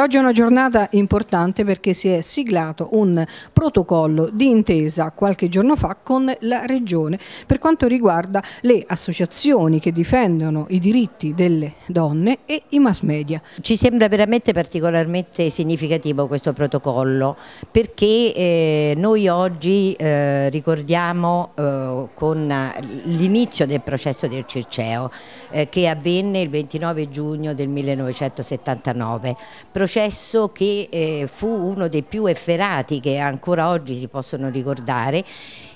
oggi è una giornata importante perché si è siglato un protocollo di intesa qualche giorno fa con la Regione per quanto riguarda le associazioni che difendono i diritti delle donne e i mass media. Ci sembra veramente particolarmente significativo questo protocollo perché eh, noi oggi eh, ricordiamo eh, con l'inizio del processo del Circeo che avvenne il 29 giugno del 1979 processo che eh, fu uno dei più efferati che ancora oggi si possono ricordare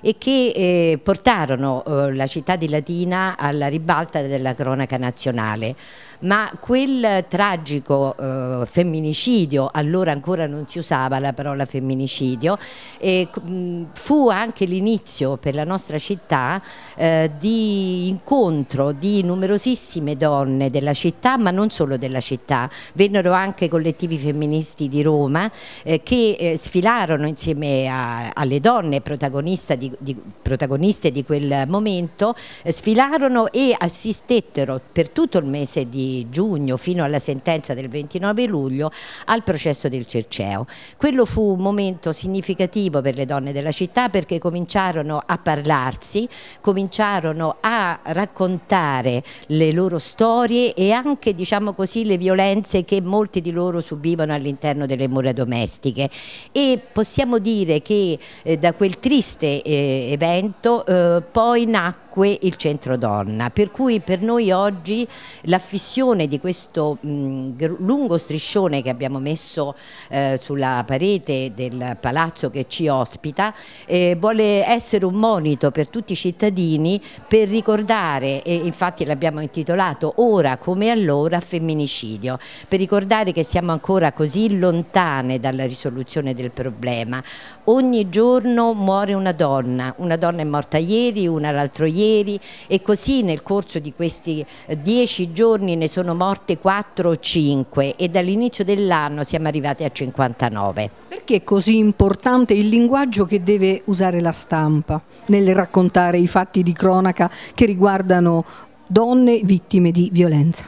e che eh, portarono eh, la città di Latina alla ribalta della cronaca nazionale. Ma quel tragico eh, femminicidio, allora ancora non si usava la parola femminicidio, eh, mh, fu anche l'inizio per la nostra città eh, di incontro di numerosissime donne della città, ma non solo della città. Vennero anche collettivi femministi di Roma eh, che sfilarono insieme a, alle donne protagoniste di di, di protagoniste di quel momento, eh, sfilarono e assistettero per tutto il mese di giugno fino alla sentenza del 29 luglio al processo del Cerceo. Quello fu un momento significativo per le donne della città perché cominciarono a parlarsi, cominciarono a raccontare le loro storie e anche diciamo così, le violenze che molti di loro subivano all'interno delle mura domestiche e possiamo dire che eh, da quel triste eh, evento, eh, poi nacque nacque il Centro Donna, per cui per noi oggi l'affissione di questo mh, lungo striscione che abbiamo messo eh, sulla parete del palazzo che ci ospita eh, vuole essere un monito per tutti i cittadini per ricordare, e infatti l'abbiamo intitolato Ora come allora femminicidio, per ricordare che siamo ancora così lontane dalla risoluzione del problema. Ogni giorno muore una donna, una donna è morta ieri, una l'altro ieri, ieri e così nel corso di questi eh, dieci giorni ne sono morte 4 o 5 e dall'inizio dell'anno siamo arrivati a 59. Perché è così importante il linguaggio che deve usare la stampa nel raccontare i fatti di cronaca che riguardano donne vittime di violenza?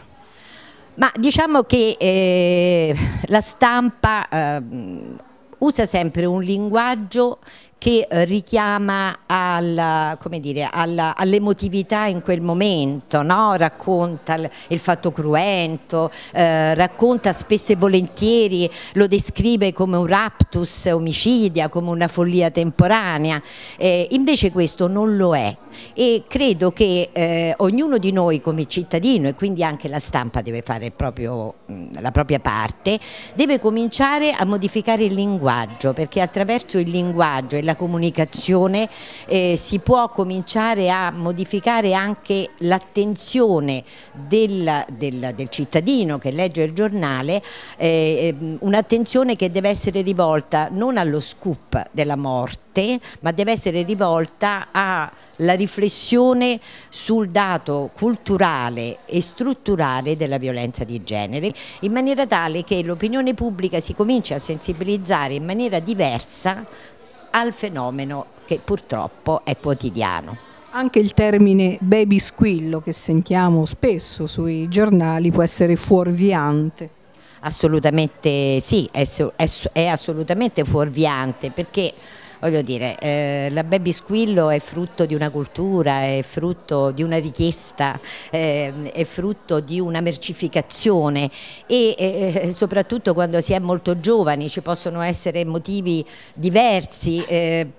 Ma diciamo che eh, la stampa eh, usa sempre un linguaggio che eh, richiama all'emotività in quel momento, no? racconta il fatto cruento, eh, racconta spesso e volentieri, lo descrive come un raptus omicidia, come una follia temporanea, eh, invece questo non lo è e credo che eh, ognuno di noi come cittadino e quindi anche la stampa deve fare proprio, mm, la propria parte, deve cominciare a modificare il linguaggio linguaggio, perché attraverso il linguaggio e la comunicazione eh, si può cominciare a modificare anche l'attenzione del, del, del, cittadino che legge il giornale, eh, ehm, un'attenzione che deve essere rivolta non allo scoop della morte, ma deve essere rivolta alla riflessione sul dato culturale e strutturale della violenza di genere, in maniera tale che l'opinione pubblica si cominci a sensibilizzare in maniera diversa al fenomeno che purtroppo è quotidiano. Anche il termine baby squillo che sentiamo spesso sui giornali può essere fuorviante. Assolutamente sì, è, è, è assolutamente fuorviante perché voglio dire, eh, la baby squillo è frutto di una cultura, è frutto di una richiesta, eh, è frutto di una mercificazione e eh, eh soprattutto quando si è molto giovani ci possono essere motivi diversi, eh,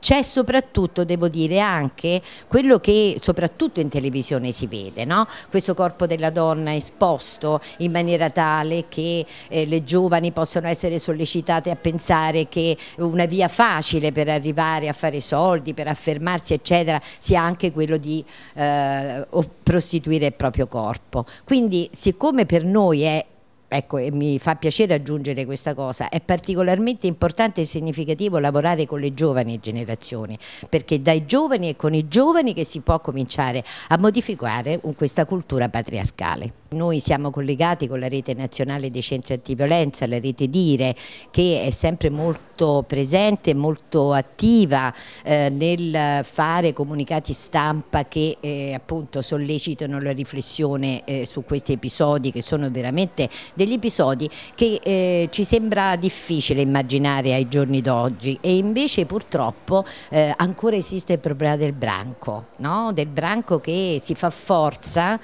c'è soprattutto, devo dire, anche quello che soprattutto in televisione si vede, no? questo corpo della donna esposto in maniera tale che eh, le giovani possono essere sollecitate a pensare che una via facile difficile per arrivare a fare soldi, per affermarsi eccetera, sia anche quello di eh, prostituire il proprio corpo. Quindi siccome per noi è ecco, e mi fa piacere aggiungere questa cosa, è particolarmente importante e significativo lavorare con le giovani generazioni, perché dai giovani e con i giovani che si può cominciare a modificare questa cultura patriarcale. Noi siamo collegati con la rete nazionale dei centri antiviolenza, la rete Dire, che è sempre molto presente, molto attiva eh, nel fare comunicati stampa che eh, appunto sollecitano la riflessione eh, su questi episodi che sono veramente degli episodi che eh, ci sembra difficile immaginare ai giorni d'oggi e invece purtroppo eh, ancora esiste il problema del branco, no? del branco che si fa forza,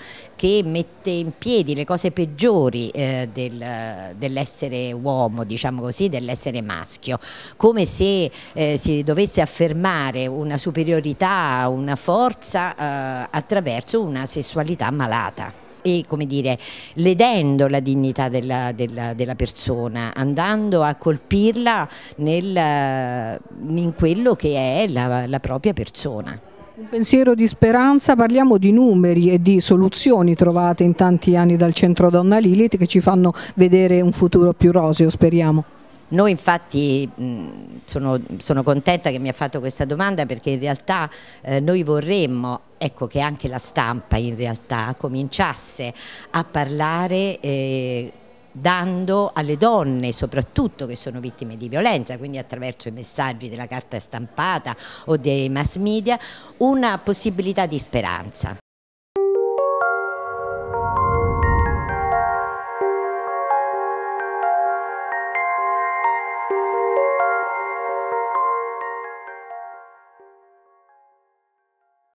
che mette in piedi le cose peggiori eh, del, dell'essere uomo, diciamo così, dell'essere maschio, come se eh, si dovesse affermare una superiorità, una forza eh, attraverso una sessualità malata e come dire, ledendo la dignità della, della, della persona, andando a colpirla nel, in quello che è la, la propria persona. Un pensiero di speranza, parliamo di numeri e di soluzioni trovate in tanti anni dal centro Donna Lilith che ci fanno vedere un futuro più roseo, speriamo. Noi infatti sono, sono, contenta che mi ha fatto questa domanda perché in realtà eh, noi vorremmo ecco, che anche la stampa in realtà cominciasse a parlare eh, dando alle donne soprattutto che sono vittime di violenza, quindi attraverso i messaggi della carta stampata o dei mass media, una possibilità di speranza.